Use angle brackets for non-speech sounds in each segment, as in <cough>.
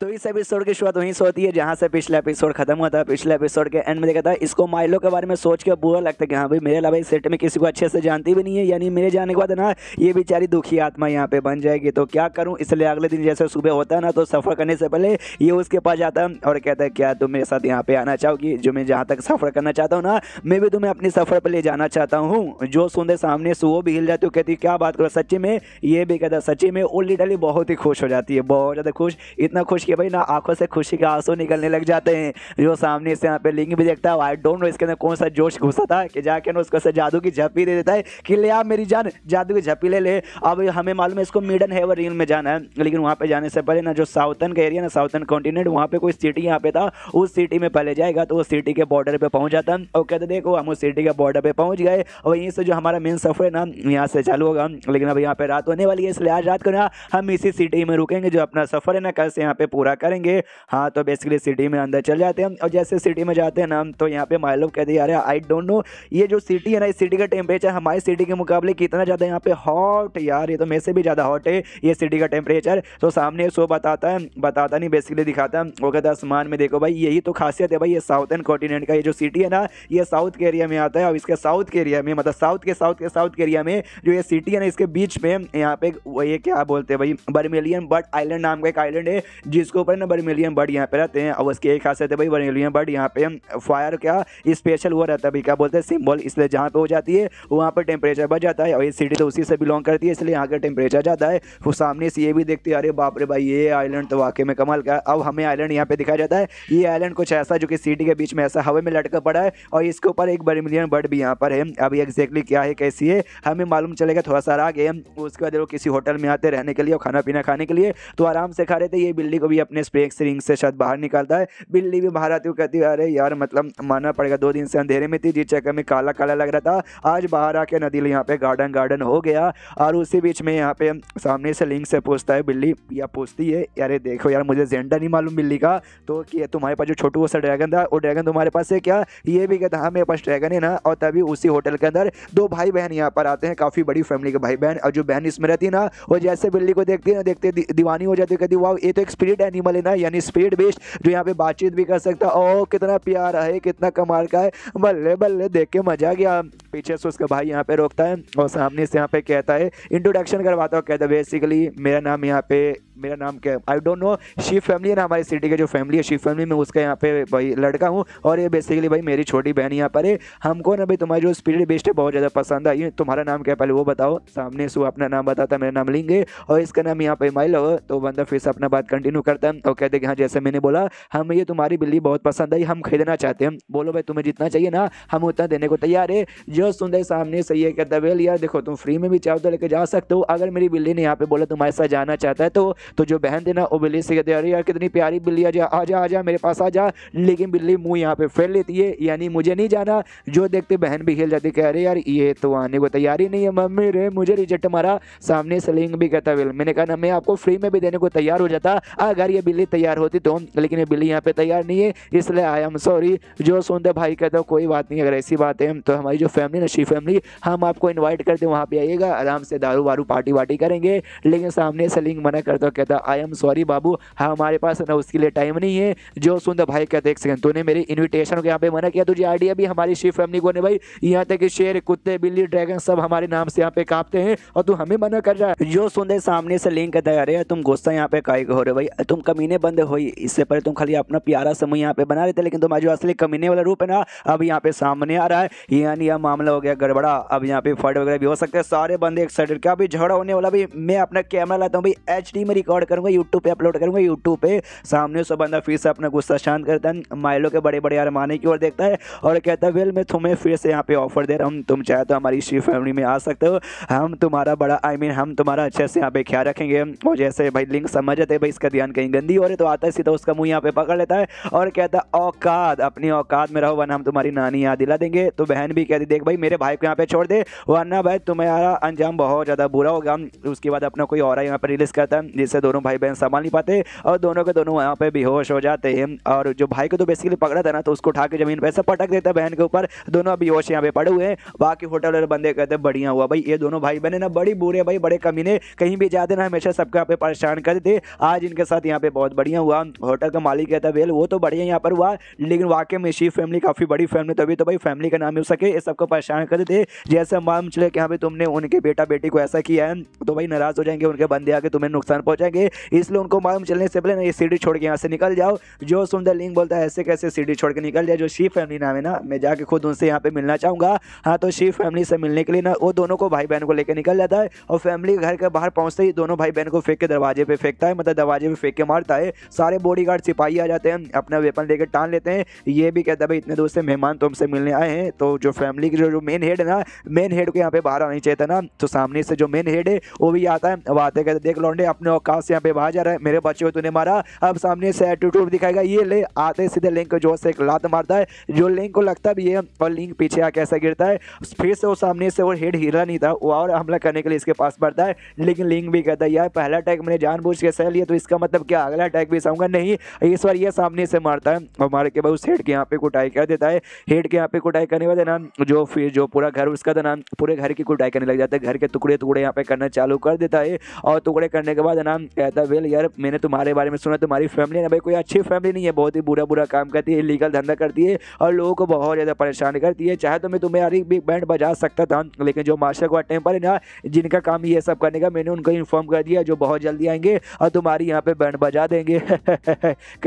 तो इस एपिसोड की शुरुआत वहीं से होती है जहाँ से पिछला एपिसोड खत्म हुआ था पिछले एपिसोड के एंड में देखा था इसको माइलो के बारे में सोच के बुरा लगता है कि हाँ भाई मेरे अलावा इस सेट में किसी को अच्छे से जानती भी नहीं है यानी मेरे जाने के बाद ना ये बेचारी दुखी आत्मा यहाँ पे बन जाएगी तो क्या करूँ इसलिए अगले दिन जैसे सुबह होता है ना तो सफ़र करने से पहले ये उसके पास जाता है और कहता है क्या तुम मेरे साथ यहाँ पे आना चाहोगी जो मैं जहाँ तक सफ़र करना चाहता हूँ ना मैं भी तुम्हें अपने सफ़र पर ले जाना चाहता हूँ जो सुंदर सामने से वो भी हिल जाती हूँ कहती क्या बात करो सच्ची में ये भी कहता सच्ची में ओल्डी डाली बहुत ही खुश हो जाती है बहुत ज़्यादा खुश इतना खुश के भाई ना आंखों से खुशी के आंसू निकलने लग जाते हैं जो सामने से यहाँ पे लिंग भी देखता है आई डोंट नो इसके अंदर कौन सा जोश घुसा था कि जाके ना उसको जादू की झप्पी दे देता है कि ले आप मेरी जान जादू की झप्पी ले ले अब हमें मालूम है इसको मिडन है हिल में जाना है लेकिन वहाँ पर जाने से पहले ना जो साउथन का एरिया ना साउथन कॉन्टिनेंट वहाँ पर कोई सिटी यहाँ पे था उस सिटी में पहले जाएगा तो उस सिटी के बॉर्डर पर पहुँच जाता है और कहते तो देखो हम उस सिटी के बॉर्डर पर पहुँच गए और यहीं से जो हमारा मेन सफ़र है ना यहाँ से चालू होगा लेकिन अब यहाँ पे रात होने वाली है इसलिए आज रात को ना हम इसी सिटी में रुकेंगे जो अपना सफ़र है ना कल से यहाँ पे पूरा करेंगे हाँ तो बेसिकली सिटी में अंदर चल जाते हैं और जैसे सिटी में जाते हैं ना तो यहाँ पे माइलो कहते यार आई डोंट नो ये जो सिटी है ना इस सिटी का टेम्परेचर हमारी सिटी के मुकाबले कितना ज़्यादा यहाँ पे हॉट यार ये तो मेरे से भी ज़्यादा हॉट है ये सिटी का टेम्परेचर तो सामने सो बताता है बताता नहीं बेसिकली दिखाता है वो कहता है आसमान में देखो भाई यही तो खासियत है भाई ये एंड कॉन्टीनेंट का ये जो सिटी है ना ये साउथ के एरिया में आता है और इसके साउथ के एरिया में मतलब साउथ के साउथ के साउथ के एरिया में जो ये सिटी है ना इसके बीच में यहाँ पे ये क्या बोलते हैं भाई बर्मेलियन बट आइलैंड नाम का एक आइलैंड है जिस जिसके ऊपर ना बर्मिलियन बर्ड यहाँ पे रहते हैं और उसकी एक खासियत है भाई बर्मिलियन बर्ड यहाँ पे फायर क्या स्पेशल हुआ रहता है भाई क्या बोलते हैं सिम्बल इसलिए जहाँ पे हो जाती है वहाँ पर टेम्परेचर बढ़ जाता है और ये सिटी तो उसी से बिलोंग करती है इसलिए यहाँ का टेम्परेचर ज़्यादा है वो सामने से ये भी देखते हैं अरे बाप रे भाई ये आइलैंड तो वाकई में कमाल का अब हमें आइलैंड यहाँ पे दिखाया जाता है ये आइलैंड कुछ ऐसा जो कि सिटी के बीच में ऐसा हवा में लटका पड़ा है और इसके ऊपर एक बर्मिलियन बर्ड भी यहाँ पर है अभी एग्जैक्टली क्या है कैसी है हमें मालूम चलेगा थोड़ा सा आगे उसके बाद वो किसी होटल में आते रहने के लिए और खाना पीना खाने के लिए तो आराम से खा रहे थे ये बिल्ली को भी अपने स्प्रे रिंग से शायद बाहर निकालता है बिल्ली भी बाहर आती हुई कहती है अरे यार मतलब माना पड़ेगा दो दिन से अंधेरे में थी जिस चक्कर में काला काला लग रहा था आज बाहर आके नदी यहाँ पे गार्डन गार्डन हो गया और उसी बीच में यहाँ पे सामने से लिंग से पूछता है बिल्ली या पूछती है अरे देखो यार मुझे जेंडर नहीं मालूम बिल्ली का तो क्या तुम्हारे पास जो छोटू सा ड्रैगन था वो ड्रैगन तुम्हारे पास है क्या ये भी कहता हाँ मेरे पास ड्रैगन है ना और तभी उसी होटल के अंदर दो भाई बहन यहाँ पर आते हैं काफ़ी बड़ी फैमिली के भाई बहन और जो बहन इसमें रहती है ना वो जैसे बिल्ली को देखती है ना देखते दीवानी हो जाती है कहती वाह ये तो एक स्पिरिट एनिमल ना यानी स्पीड बेस्ट जो यहाँ पे बातचीत भी कर सकता है ओ कितना प्यारा है कितना कमाल का है बल्ले बल्ले देख के मजा गया पीछे से उसका भाई यहाँ पे रोकता है और सामने से यहाँ पे कहता है इंट्रोडक्शन करवाता है कहता है बेसिकली मेरा नाम यहाँ पे मेरा नाम क्या है I don't know Shiv family है ना हमारी सिटी के जो फैमिली है शिव फैमिली में उसका यहाँ पे भाई लड़का हूँ और ये बेसिकली भाई मेरी छोटी बहन यहाँ पर है हमको ना भाई तुम्हारी जो स्पीड बेस्ट है बहुत ज़्यादा पसंद आई तुम्हारा नाम क्या पहले वो बताओ सामने से अपना नाम बताता है मेरा नाम लिंग है और इसका नाम यहाँ पे माइल हो तो बंदा फिर से अपना बात कंटिन्यू करता है और कहते हैं हाँ जैसे मैंने बोला हम ये तुम्हारी बिल्ली बहुत पसंद आई हम खरीदना चाहते हैं बोलो भाई तुम्हें जितना चाहिए ना हम उतना देने को तैयार है जो न्यूज़ सुंदर सामने सही है कहता दबेल यार देखो तुम फ्री में भी चाहो तो लेके जा सकते हो अगर मेरी बिल्ली ने यहाँ पे बोला तुम्हारे साथ जाना चाहता है तो तो जो बहन थी ना वो बिल्ली से कहते अरे यार कितनी प्यारी बिल्ली आ जा आ जा आ जा मेरे पास आ जा लेकिन बिल्ली मुँह यहाँ पे फेर लेती है यानी मुझे नहीं जाना जो देखते बहन भी हिल जाती कह अरे यार ये तो आने को तैयारी नहीं है मम्मी रे मुझे रिजेक्ट मारा सामने सलिंग भी कहता बिल मैंने कहा ना मैं आपको फ्री में भी देने को तैयार हो जाता अगर ये बिल्ली तैयार होती तो लेकिन ये बिल्ली यहाँ पे तैयार नहीं है इसलिए आई एम सॉरी जो सुनते भाई कहते हो कोई बात नहीं अगर ऐसी बात है तो हमारी जो फैमिली फैमिली नशीब फैमिली हम आपको इन्वाइट कर दें वहाँ पर आइएगा आराम से दारू वारू पार्टी वार्टी करेंगे लेकिन सामने से लिंग मना करता कहता आई एम सॉरी बाबू हमारे पास ना उसके लिए टाइम नहीं है जो सुन भाई कहते एक सेकंड तूने मेरी इन्विटेशन को यहाँ पे मना किया तुझे आइडिया भी हमारी शिव फैमिली को ने भाई यहाँ तक कि शेर कुत्ते बिल्ली ड्रैगन सब हमारे नाम से यहाँ पे कांपते हैं और तू हमें मना कर रहा है जो सुन सामने से लिंग कहता है अरे तुम गुस्सा यहाँ पे काय हो रहे भाई तुम कमीने बंद हो इससे पहले तुम खाली अपना प्यारा समूह यहाँ पे बना रहे थे लेकिन तुम्हारा जो असली कमीने वाला रूप है ना अब यहाँ पे सामने आ रहा है यानी यह मामला हो गया गड़बड़ा अब यहाँ पे फाइट वगैरह भी हो सकता है सारे बंदे एक्साइटेड क्या अभी झगड़ा होने वाला भी मैं अपना कैमरा लाता हूँ भाई एच में रिकॉर्ड करूँगा यूट्यूब पे अपलोड करूँगा यूट्यूब पे सामने से बंदा फिर से अपना गुस्सा शांत करता है माइलों के बड़े बड़े अरमाने की ओर देखता है और कहता है वेल मैं तुम्हें फिर से यहाँ पे ऑफर दे रहा हूँ तुम चाहे तो हमारी श्री फैमिली में आ सकते हो हम तुम्हारा बड़ा आई मीन हम तुम्हारा अच्छे से यहाँ पे ख्याल रखेंगे और जैसे भाई लिंक समझ जाते भाई इसका ध्यान कहीं गंदी हो रही तो आता है सीधा उसका मुँह यहाँ पे पकड़ लेता है और कहता है औकात अपनी औकात में रहो वन हम तुम्हारी नानी याद दिला देंगे तो बहन भी कहती देख भाई मेरे भाई को यहाँ पे छोड़ दे वरना भाई तुम्हारा अंजाम बहुत ज़्यादा बुरा होगा उसके बाद अपना कोई और यहाँ पर रिलीज़ करता है जिससे दोनों भाई बहन संभाल नहीं पाते और दोनों के दोनों यहाँ पे बेहोश हो जाते हैं और जो भाई को तो बेसिकली पकड़ा था ना तो उसको उठा के जमीन पर ऐसा पटक देता है बहन के ऊपर दोनों बेहोश यहाँ पे पड़े हुए बाकी होटल वाले बंदे कहते हैं बढ़िया हुआ भाई ये दोनों भाई बहन ना बड़ी बुरे भाई बड़े कमीने कहीं भी जाते ना हमेशा सबके यहाँ पे परेशान कर देते आज इनके साथ यहाँ पे बहुत बढ़िया हुआ होटल का मालिक कहता बेल वो तो बढ़िया यहाँ पर हुआ लेकिन वाकई में शी फैमिली काफ़ी बड़ी फैमिली तभी तो भाई फैमिली का नाम हो सके ये सबको परेशान कर दे जैसे मालूम चले कि यहाँ पे तुमने उनके बेटा बेटी को ऐसा किया है तो भाई नाराज़ हो जाएंगे उनके बंदे आके तुम्हें नुकसान पहुंचाएंगे इसलिए उनको मालूम चलने से पहले ना ये सीढ़ी छोड़ के यहाँ से निकल जाओ जो सुंदर लिंग बोलता है ऐसे कैसे सीढ़ी छोड़ के निकल जाए जो शिव फैमिली नाम है ना मैं जाके खुद उनसे यहाँ पे मिलना चाहूंगा हाँ तो शिव फैमिली से मिलने के लिए ना वो दोनों को भाई बहन को लेकर निकल जाता है और फैमिली घर के बाहर पहुंचते ही दोनों भाई बहन को फेंक के दरवाजे पे फेंकता है मतलब दरवाजे पे फेंक के मारता है सारे बॉडी सिपाही आ जाते हैं अपना वेपन लेकर टान लेते हैं ये भी कहता है भाई इतने दूर से मेहमान तुमसे मिलने आए हैं तो जो फैमिली की जो जो जो मेन हेड है ना मेन हेड को यहाँ पे बाहर आना चाहिए था ना तो सामने से जो मेन हेड है वो भी आता है अब आते कहते देख लौंडे अपने औकात से यहाँ पे बाहर जा रहा है मेरे बच्चे को तूने मारा अब सामने से एटीट्यूड दिखाएगा ये ले आते सीधे लिंक को जोर से एक लात मारता है जो लिंक को लगता भी है और लिंक पीछे आके ऐसा गिरता है फिर से वो सामने से वो हेड हिला नहीं था वो और हमला करने के लिए इसके पास पड़ता है लेकिन लिंक भी कहता है यार पहला अटैक मैंने जानबूझ के सह लिया तो इसका मतलब क्या अगला अटैक भी सहूंगा नहीं इस बार ये सामने से मारता है और मार के बाद उस हेड के यहाँ पे कुटाई कर देता है हेड के यहाँ पे कुटाई करने वाले ना जो फिर जो पूरा घर उसका तो नाम पूरे घर की कुटाई करने लग जाता है घर के टुकड़े टुकड़े यहाँ पे करना चालू कर देता है और टुकड़े करने के बाद नाम कहता है वेल यार मैंने तुम्हारे बारे में सुना तुम्हारी फैमिली ना भाई कोई अच्छी फैमिली नहीं है बहुत ही बुरा बुरा काम करती है लीगल धंधा करती है और लोगों को बहुत ज़्यादा परेशान करती है चाहे तो मैं तुम्हें अरे बिग बैंड बजा सकता था लेकिन जो मास्टर को टेम्पर है ना जिनका काम ये सब करने का मैंने उनको इन्फॉर्म कर दिया जो बहुत जल्दी आएंगे और तुम्हारी यहाँ पर बैंड बजा देंगे <laughs>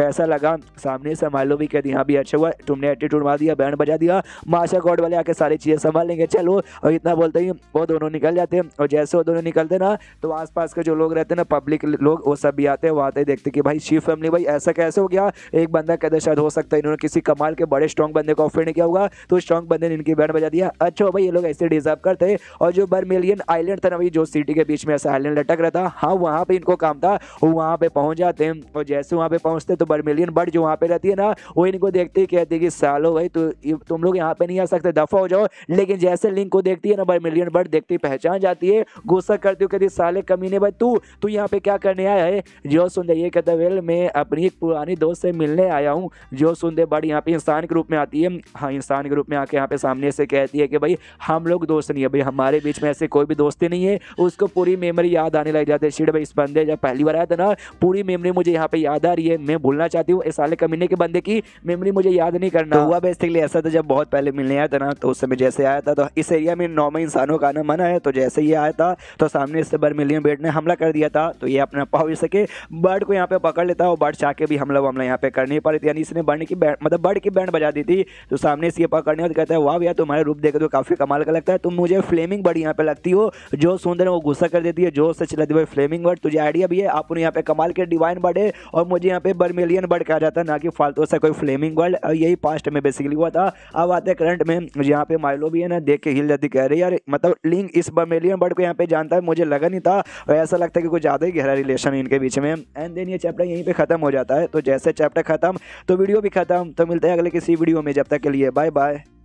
कैसा लगा सामने से मालूम भी कह दिया हाँ भी अच्छा हुआ तुमने एटीट्यूड मार दिया बैंड बजा दिया मार्शल कोर्ट वाले आके सारे चीज़ें संभाल लेंगे चलो और इतना बोलते ही वो दोनों निकल जाते हैं और जैसे वो दोनों निकलते ना तो आसपास के जो लोग रहते हैं ना पब्लिक लोग वो सब भी आते हैं वो आते देखते कि भाई शिव फैमिली भाई ऐसा कैसे हो गया एक बंदा कहते शायद हो सकता है इन्होंने किसी कमाल के बड़े स्ट्रॉन्ग बंदे को ऑफर नहीं किया होगा तो स्ट्रॉन्ग बंदे ने इनकी बैंड बजा दिया अच्छा हो भाई ये लोग ऐसे डिजर्व करते और जो बर्मिलियन आइलैंड था ना भाई जो सिटी के बीच में ऐसा आइलैंड लटक रहा था हाँ वहाँ पर इनको काम था वहाँ पर पहुँच जाते हैं और जैसे वहाँ पर पहुँचते तो बर्मिलियन बर्ड जो वहाँ पर रहती है ना वो इनको देखते ही कहते कि सालो भाई तो तुम लोग यहाँ पे नहीं आ सकते दफ़ा हो जाओ लेकिन जैसे लिंक को देखती है ना भाई मिलियन बर्ड देखती पहचान जाती है गुस्सा करती हुई कहती साले कमीने भाई तू तू यहाँ पे क्या करने आया है जो सुन दे ये कहता वेल मैं अपनी एक पुरानी दोस्त से मिलने आया हूँ जो सुन दे बर्ड यहाँ पे इंसान के रूप में आती है हाँ इंसान के रूप में आके यहाँ पे सामने से कहती है कि भाई हम लोग दोस्त नहीं है भाई हमारे बीच में ऐसे कोई भी दोस्ती नहीं है उसको पूरी मेमोरी याद आने लग जाती है शिट भाई इस बंदे जब पहली बार आया था ना पूरी मेमोरी मुझे यहाँ पे याद आ रही है मैं भूलना चाहती हूँ इस साले कमीने के बंदे की मेमोरी मुझे याद नहीं करना तो हुआ बेसिकली ऐसा था जब बहुत पहले मिलने आया था ना तो उस में जैसे आया था तो इस एरिया में नॉर्मल इंसानों का आना मना है तो जैसे ही आया था तो सामने इससे बर्मिलियन बेट ने हमला कर दिया था तो ये अपने अपना पहुँच सके बर्ड को यहाँ पे पकड़ लेता और बर्ड चाह के भी हमला हमला यहाँ पे कर नहीं पा रही थी यानी इसने बर्ड की मतलब बर्ड की बैंड बजा दी थी तो सामने से ये पकड़ने और कहता है वाह भैया तुम्हारे रूप देखे तो काफ़ी कमाल का लगता है तुम मुझे फ्लेमिंग बर्ड यहाँ पे लगती हो जो सुंदर है वो गुस्सा कर देती है जो से चलाती है फ्लेमिंग बर्ड तुझे आइडिया भी है आप उन्हें यहाँ पे कमाल के डिवाइन बर्ड है और मुझे यहाँ पे बर्मिलियन बर्ड कहा जाता है ना कि फालतू से कोई फ्लेमिंग बर्ड यही पास्ट में बेसिकली हुआ था अब आते करंट में यहाँ पे माइलो भी है ना देख के हिल जाती कह रही यार मतलब लिंक इस बमेलियन बर्ड को यहाँ पे जानता है मुझे लगा नहीं था और ऐसा लगता है कि कुछ ज़्यादा ही गहरा रिलेशन है इनके बीच में एंड देन ये चैप्टर यहीं पर ख़त्म हो जाता है तो जैसे चैप्टर खत्म तो वीडियो भी खत्म तो मिलते हैं अगले किसी वीडियो में जब तक के लिए बाय बाय